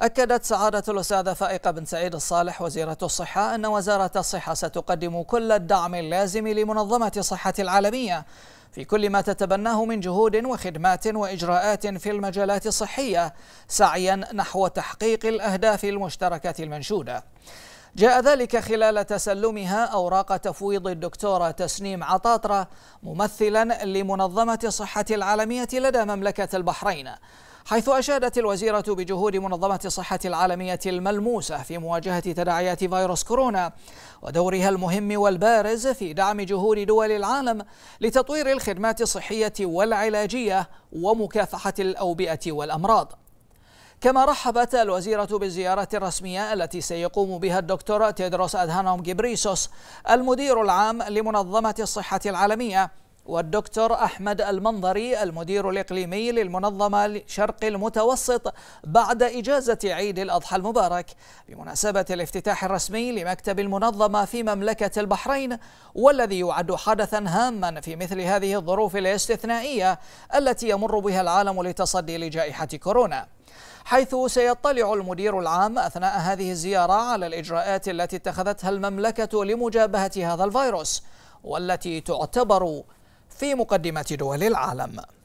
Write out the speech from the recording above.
أكدت سعادة الأستاذة فائقة بن سعيد الصالح وزيرة الصحة أن وزارة الصحة ستقدم كل الدعم اللازم لمنظمة الصحة العالمية في كل ما تتبناه من جهود وخدمات وإجراءات في المجالات الصحية سعيا نحو تحقيق الأهداف المشتركة المنشودة جاء ذلك خلال تسلمها أوراق تفويض الدكتورة تسنيم عطاطرة ممثلا لمنظمة الصحة العالمية لدى مملكة البحرين حيث أشادت الوزيرة بجهود منظمة الصحة العالمية الملموسة في مواجهة تداعيات فيروس كورونا ودورها المهم والبارز في دعم جهود دول العالم لتطوير الخدمات الصحية والعلاجية ومكافحة الأوبئة والأمراض كما رحبت الوزيرة بالزيارة الرسمية التي سيقوم بها الدكتور تيدروس أدهانوم جبريسوس المدير العام لمنظمة الصحة العالمية والدكتور أحمد المنظري المدير الإقليمي للمنظمة شرق المتوسط بعد إجازة عيد الأضحى المبارك بمناسبة الافتتاح الرسمي لمكتب المنظمة في مملكة البحرين والذي يعد حدثا هاما في مثل هذه الظروف الاستثنائية التي يمر بها العالم لتصدي لجائحة كورونا حيث سيطلع المدير العام أثناء هذه الزيارة على الإجراءات التي اتخذتها المملكة لمجابهة هذا الفيروس والتي تعتبر في مقدمة دول العالم